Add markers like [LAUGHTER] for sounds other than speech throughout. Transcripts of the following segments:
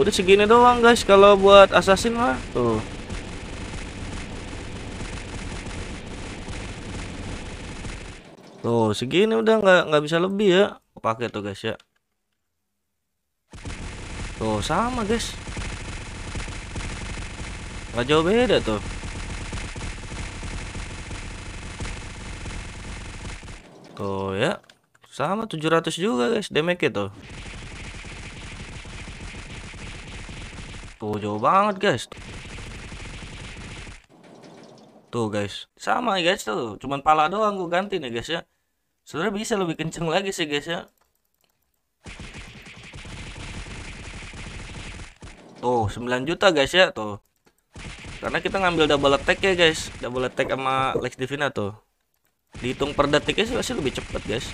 udah segini doang guys kalau buat assassin mah tuh tuh segini udah nggak nggak bisa lebih ya pakai tuh guys ya tuh sama guys nggak jauh beda tuh tuh ya sama 700 juga guys demek itu Tuh jauh banget guys. Tuh guys, sama ya guys tuh, cuman pala doang gue ganti nih guys ya. Sebenernya bisa lebih kenceng lagi sih guys ya. Tuh, 9 juta guys ya tuh. Karena kita ngambil double attack ya guys, double attack sama Lex Divina tuh. Dihitung per detiknya sih pasti lebih cepet guys.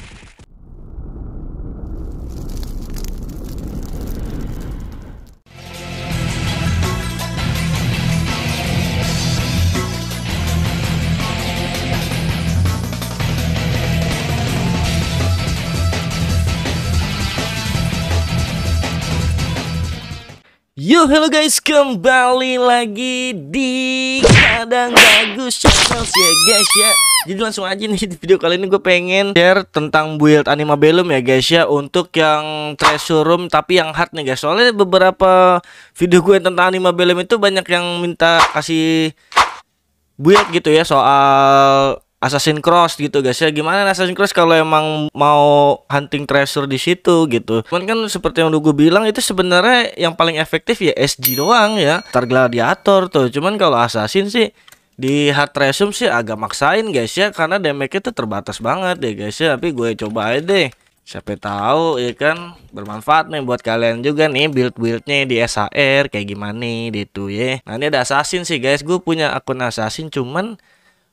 Yo, hello guys, kembali lagi di Kadang Bagus Channel ya guys ya Jadi langsung aja nih di video kali ini gue pengen share tentang build anima belum ya guys ya Untuk yang treasure room tapi yang hard nih guys Soalnya beberapa video gue tentang anima belum itu banyak yang minta kasih build gitu ya Soal Assassin Cross gitu guys ya gimana Assassin Cross kalau emang mau hunting treasure di situ gitu cuman kan seperti yang udah gue bilang itu sebenarnya yang paling efektif ya SG doang ya Star Gladiator tuh cuman kalau Assassin sih di hard resume sih agak maksain guys ya karena damage itu terbatas banget ya guys ya tapi gue coba aja deh siapa tahu ya kan bermanfaat nih buat kalian juga nih build buildnya di SHR kayak gimana nih gitu ya nah ini ada assassin sih guys gue punya akun assassin cuman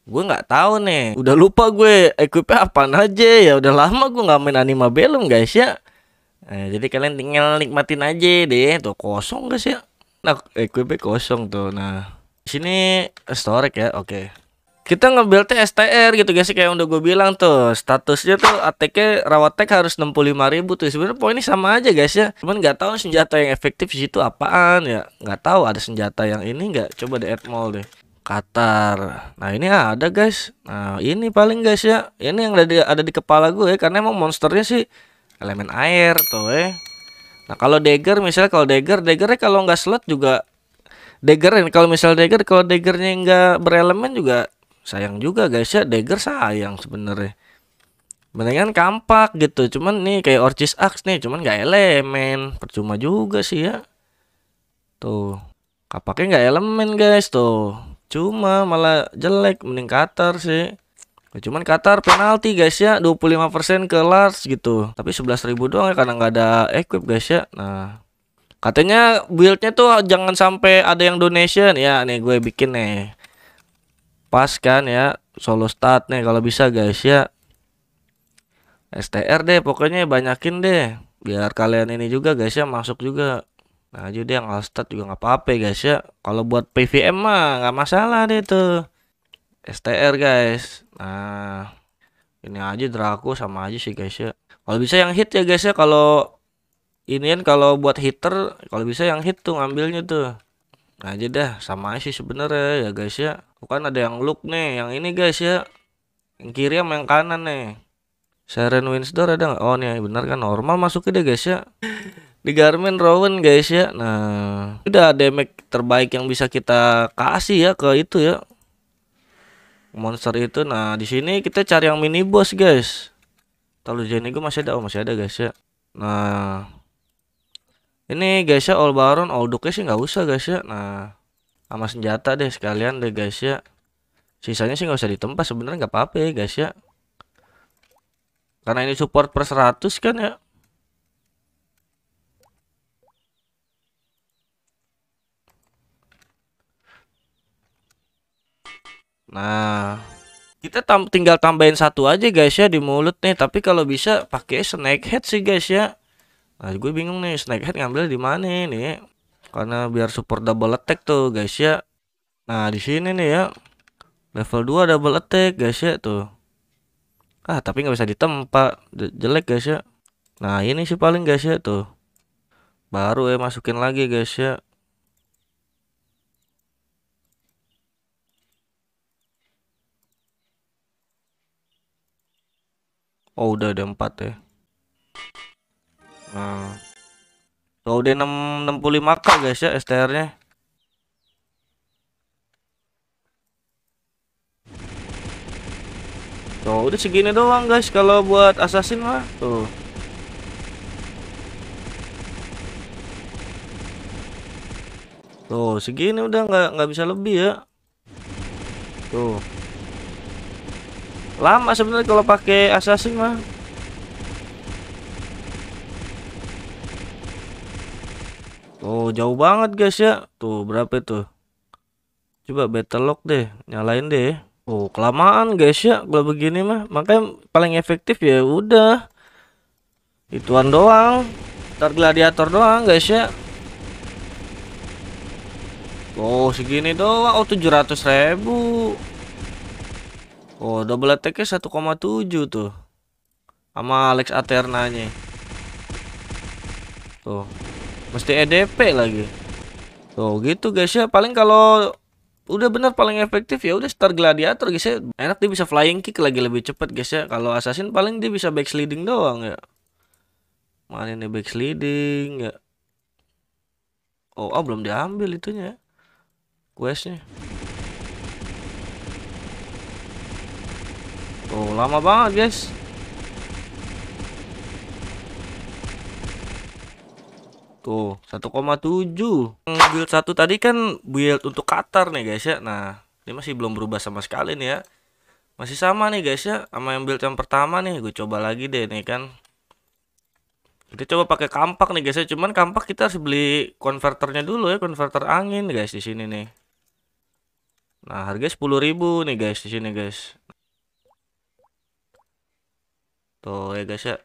gue nggak tahu nih udah lupa gue equipnya apa aja ya udah lama gue nggak main anima belum guys ya nah, jadi kalian tinggal nikmatin aja deh tuh kosong guys ya nah equipnya kosong tuh nah sini storage ya oke okay. kita ngebuildnya STR gitu guys ya, kayak udah gue bilang tuh statusnya tuh ATK rawat tag harus ribu tuh sebenarnya poinnya sama aja guys ya cuman nggak tahu senjata yang efektif di situ apaan ya nggak tahu ada senjata yang ini nggak coba di add mall deh Qatar. Nah ini ada guys. Nah ini paling guys ya. Ini yang ada di, ada di kepala gue ya, karena emang monsternya sih elemen air tuh eh. Nah kalau dagger misalnya kalau dagger daggernya kalau nggak slot juga dagger. Kalau misalnya dagger kalau daggernya nggak berelemen juga sayang juga guys ya. Dagger sayang sebenarnya. Mendingan kampak gitu. Cuman nih kayak Orchis Axe nih. Cuman nggak elemen. Percuma juga sih ya. Tuh. Kapaknya nggak elemen guys tuh percuma malah jelek mending Qatar sih ya cuman Qatar penalti guys ya 25% ke Lars gitu tapi 11.000 doang ya karena nggak ada equip guys ya nah katanya buildnya tuh jangan sampai ada yang donation ya nih gue bikin nih pas kan ya solo start nih kalau bisa guys ya STR deh pokoknya banyakin deh biar kalian ini juga guys ya masuk juga Nah jadi yang Alstad juga nggak apa-apa ya, guys ya. Kalau buat PVM mah nggak masalah deh tuh. STR guys. Nah ini aja Draco sama aja sih guys ya. Kalau bisa yang hit ya guys ya. Kalau ini kan kalau buat hitter kalau bisa yang hit tuh ngambilnya tuh. Nah aja dah sama aja sih sebenarnya ya guys ya. Bukan ada yang look nih. Yang ini guys ya. Yang kiri sama yang kanan nih. Seren Windsor ada nggak? Oh nih bener kan normal masukin deh guys ya di Garmin Rowan guys ya nah udah damage terbaik yang bisa kita kasih ya ke itu ya monster itu nah di sini kita cari yang mini boss guys jenis gue masih ada oh masih ada guys ya nah ini guys ya all baron all duke sih nggak usah guys ya nah sama senjata deh sekalian deh guys ya sisanya sih nggak usah ditempa sebenarnya nggak apa-apa ya guys ya karena ini support per 100 kan ya Nah, kita tam tinggal tambahin satu aja guys ya di mulut nih, tapi kalau bisa pakai snake head sih guys ya. Nah, gue bingung nih snake head ngambil di mana nih. Karena biar support double attack tuh guys ya. Nah, di sini nih ya. Level 2 double attack guys ya tuh. Ah, tapi nggak bisa ditempa. Jelek guys ya. Nah, ini sih paling guys ya tuh. Baru ya masukin lagi guys ya. Oh udah ada empat ya Nah So udah puluh 65k guys ya STR nya Tuh udah segini doang guys Kalau buat assassin lah Tuh Tuh segini udah nggak nggak bisa lebih ya Tuh lama sebenarnya kalau pakai assassin mah Oh jauh banget guys ya tuh berapa itu coba battle lock deh nyalain deh Oh kelamaan guys ya kalau begini mah makanya paling efektif ya udah ituan doang ntar gladiator doang guys ya Oh segini doang oh 700 ribu Oh, double attack-nya 1,7 tuh. Sama Alex Aternanya. Tuh. Mesti EDP lagi. Tuh, gitu guys ya. Paling kalau udah benar paling efektif ya udah Star Gladiator guys ya. Enak dia bisa flying kick lagi lebih cepat guys ya. Kalau Assassin paling dia bisa backsliding doang ya. Mana ini backsliding ya. Oh, oh belum diambil itunya. Ya. Questnya. oh lama banget, guys. Tuh, 1,7. Build satu tadi kan build untuk Qatar nih, guys ya. Nah, ini masih belum berubah sama sekali nih ya. Masih sama nih, guys ya. Sama yang build yang pertama nih, gue coba lagi deh nih kan. Kita coba pakai kampak nih, guys ya. Cuman kampak kita harus beli konverternya dulu ya, konverter angin, guys di sini nih. Nah, harga 10.000 nih, guys di sini, guys tuh ya guys ya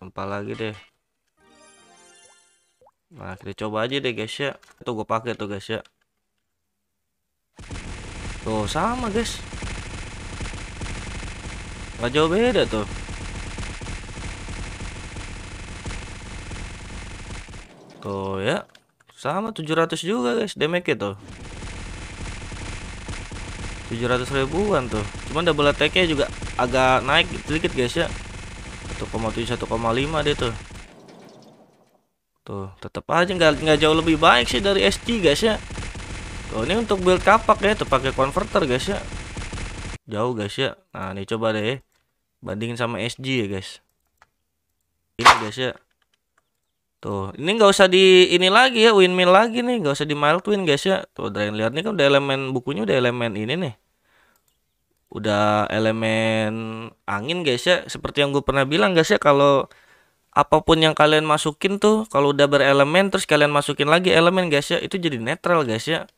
tempat lagi deh nah kita coba aja deh guys ya itu gue pakai tuh guys ya tuh sama guys gak jauh beda tuh tuh ya sama 700 juga guys damage itu 700 ribuan tuh cuman double attack-nya juga agak naik sedikit guys ya 1,7 1,5 deh tuh tuh tetap aja nggak nggak jauh lebih baik sih dari SG guys ya tuh ini untuk build kapak ya tuh pakai converter guys ya jauh guys ya nah ini coba deh bandingin sama SG ya guys ini guys ya Tuh, ini nggak usah di ini lagi ya, windmill lagi nih, nggak usah di mild twin guys ya. Tuh, dari lihat nih kan udah elemen bukunya udah elemen ini nih udah elemen angin guys ya seperti yang gue pernah bilang guys ya kalau apapun yang kalian masukin tuh kalau udah berelemen terus kalian masukin lagi elemen guys ya itu jadi netral guys ya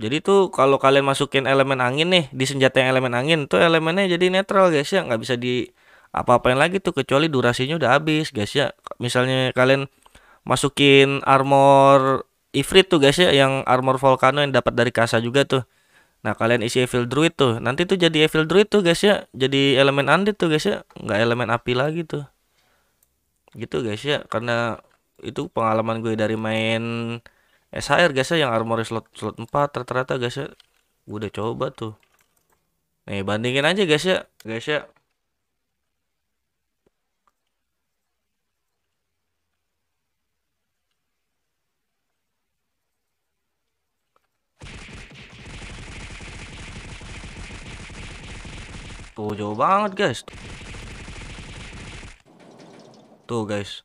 jadi tuh kalau kalian masukin elemen angin nih di senjata yang elemen angin tuh elemennya jadi netral guys ya nggak bisa di apa-apain lagi tuh kecuali durasinya udah habis guys ya misalnya kalian masukin armor Ifrit tuh guys ya yang armor volcano yang dapat dari kasa juga tuh Nah kalian isi evil druid tuh Nanti tuh jadi evil druid tuh guys ya Jadi elemen undead tuh guys ya Nggak elemen api lagi tuh Gitu guys ya Karena itu pengalaman gue dari main SHR guys ya Yang armor slot, slot 4 rata-rata guys ya Gue udah coba tuh Nih bandingin aja guys ya Guys ya Tuh jauh banget guys. Tuh guys.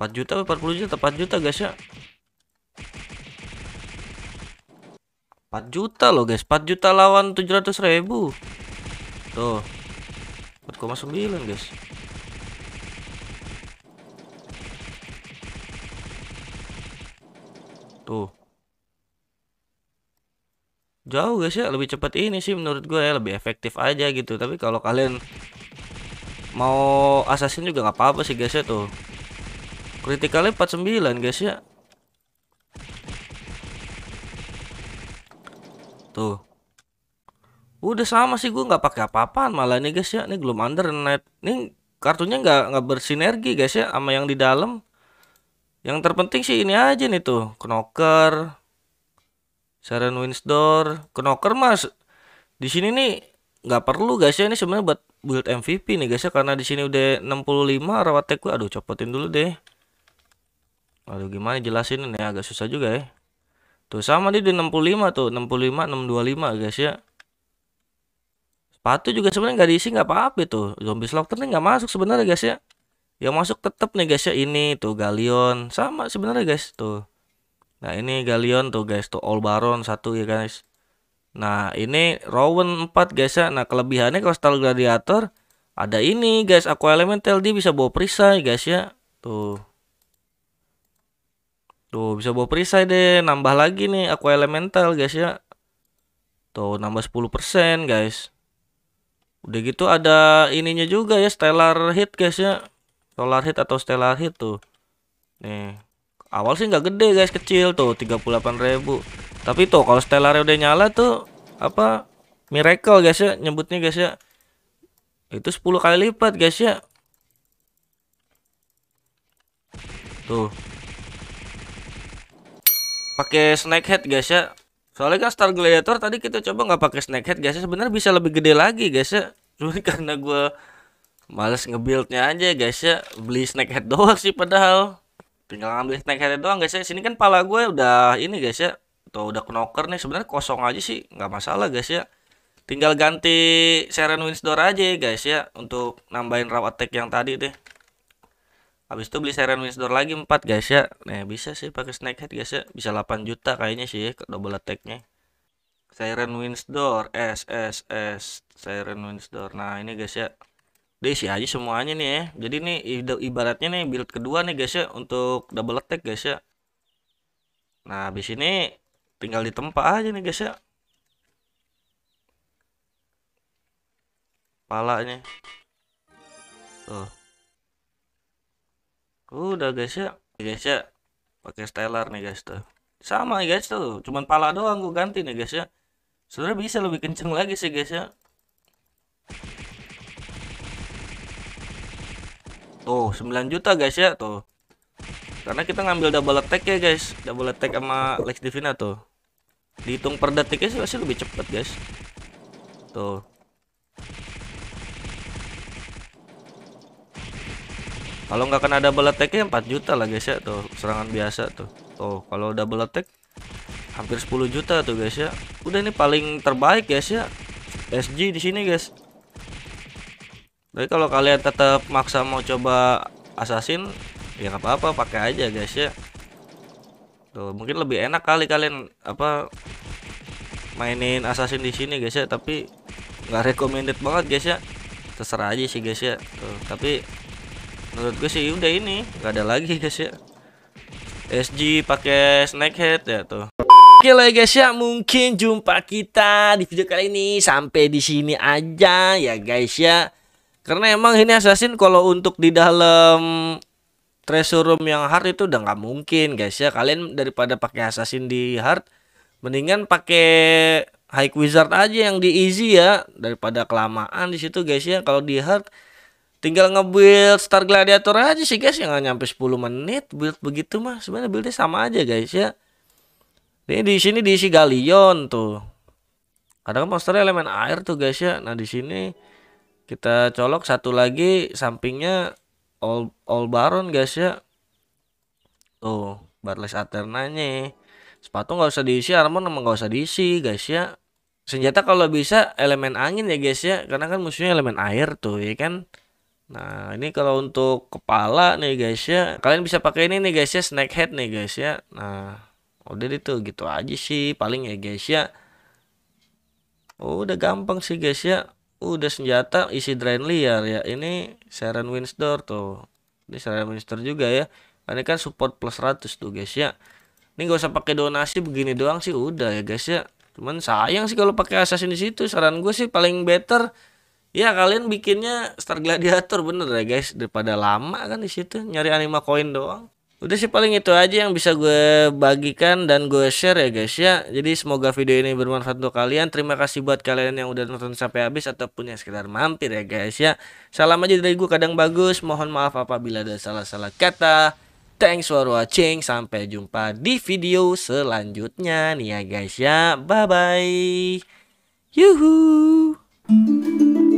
4 juta 40 juta 4 juta guys ya. 4 juta loh guys 4 juta lawan 700 ribu Tuh 4,9 guys Tuh jauh guys ya lebih cepat ini sih menurut gue ya lebih efektif aja gitu tapi kalau kalian mau assassin juga nggak apa-apa sih guys ya tuh kritikalnya 49 guys ya tuh udah sama sih gue nggak pakai apa-apaan malah ini guys ya ini belum under night ini kartunya nggak nggak bersinergi guys ya sama yang di dalam yang terpenting sih ini aja nih tuh knocker saran Winsdor, Knocker mas. Di sini nih nggak perlu guys ya ini sebenarnya buat build MVP nih guys ya karena di sini udah 65 rawat tek gue. Aduh copotin dulu deh. Aduh gimana jelasin ini agak susah juga ya. Tuh sama dia di 65 tuh, 65 625 guys ya. Sepatu juga sebenarnya nggak diisi nggak apa-apa tuh. Zombie Slaughter nih nggak masuk sebenarnya guys ya. Yang masuk tetap nih guys ya ini tuh Galion sama sebenarnya guys tuh. Nah ini Galion tuh guys tuh All Baron satu ya guys. Nah ini Rowan 4 guys ya. Nah kelebihannya kostal Gladiator ada ini guys Aqua Elemental dia bisa bawa perisai guys ya. Tuh. Tuh bisa bawa perisai deh nambah lagi nih Aqua Elemental guys ya. Tuh nambah 10% guys. Udah gitu ada ininya juga ya Stellar Hit guys ya. Solar Hit atau Stellar Hit tuh. Nih awal sih nggak gede guys kecil tuh 38.000 tapi tuh kalau Stellar udah nyala tuh apa miracle guys ya nyebutnya guys ya itu 10 kali lipat guys ya tuh pakai snack head guys ya soalnya kan star gladiator tadi kita coba nggak pakai snack head guys ya sebenarnya bisa lebih gede lagi guys ya cuman [LAUGHS] karena gue males ngebuildnya aja guys ya beli snack head [LAUGHS] doang sih padahal tinggal ngambil snack head doang guys ya sini kan pala gue udah ini guys ya atau udah knocker nih sebenarnya kosong aja sih nggak masalah guys ya tinggal ganti Seren Winsdor aja guys ya untuk nambahin raw attack yang tadi deh habis itu beli Seren Winsdor lagi empat, guys ya Nih bisa sih pakai snack guys ya bisa 8 juta kayaknya sih ya, double attacknya Siren Windsor, S S S Siren Windsor. nah ini guys ya Udah isi aja semuanya nih ya. Jadi nih ibaratnya nih build kedua nih guys ya untuk double attack guys ya. Nah, habis ini tinggal ditempa aja nih guys ya. Palanya. Tuh. Udah guys ya. Guys ya. Pakai stellar nih guys tuh. Sama ya guys tuh, cuman pala doang gue ganti nih guys ya. Sebenarnya bisa lebih kenceng lagi sih guys ya. Tuh, 9 juta guys ya, tuh. Karena kita ngambil double attack ya guys. Double attack sama Lex Divina tuh. Dihitung per detiknya sih lebih cepet guys. Tuh. Kalau nggak kena double attack-nya 4 juta lah guys ya tuh, serangan biasa tuh. Tuh, kalau double attack hampir 10 juta tuh guys ya. Udah ini paling terbaik guys ya. SG di sini guys. Jadi kalau kalian tetap maksa mau coba assassin, ya nggak apa-apa, pakai aja guys ya. Tuh, mungkin lebih enak kali kalian apa mainin assassin di sini guys ya, tapi nggak recommended banget guys ya. Terserah aja sih guys ya. Tuh, tapi menurut gue sih udah ini, nggak ada lagi guys ya. SG pakai snakehead ya tuh. Oke lah guys ya, mungkin jumpa kita di video kali ini sampai di sini aja ya guys ya. Karena emang ini assassin kalau untuk di dalam treasure room yang hard itu udah nggak mungkin guys ya. Kalian daripada pakai assassin di hard mendingan pakai high wizard aja yang di easy ya daripada kelamaan di situ guys ya. Kalau di hard tinggal ngebuild star gladiator aja sih guys yang nyampe 10 menit build begitu mah sebenarnya buildnya sama aja guys ya. Ini di sini diisi galion tuh. Kadang monsternya elemen air tuh guys ya. Nah di sini kita colok satu lagi sampingnya all all baron guys ya tuh barless Aternanya. sepatu nggak usah diisi armor emang nggak usah diisi guys ya senjata kalau bisa elemen angin ya guys ya karena kan musuhnya elemen air tuh ya kan nah ini kalau untuk kepala nih guys ya kalian bisa pakai ini nih guys ya snack head nih guys ya nah udah itu gitu aja sih paling ya guys ya oh, udah gampang sih guys ya udah senjata isi drain liar ya ini Sharon Windsor tuh ini Sharon Windsor juga ya ini kan support plus 100 tuh guys ya ini gak usah pakai donasi begini doang sih udah ya guys ya cuman sayang sih kalau pakai assassin di situ saran gue sih paling better ya kalian bikinnya Star Gladiator bener ya guys daripada lama kan di situ nyari anima koin doang Udah sih paling itu aja yang bisa gue bagikan dan gue share ya guys ya. Jadi semoga video ini bermanfaat untuk kalian. Terima kasih buat kalian yang udah nonton sampai habis ataupun yang sekedar mampir ya guys ya. Salam aja dari gue kadang bagus. Mohon maaf apabila ada salah-salah kata. Thanks for watching. Sampai jumpa di video selanjutnya nih ya guys ya. Bye bye. Yuhuu.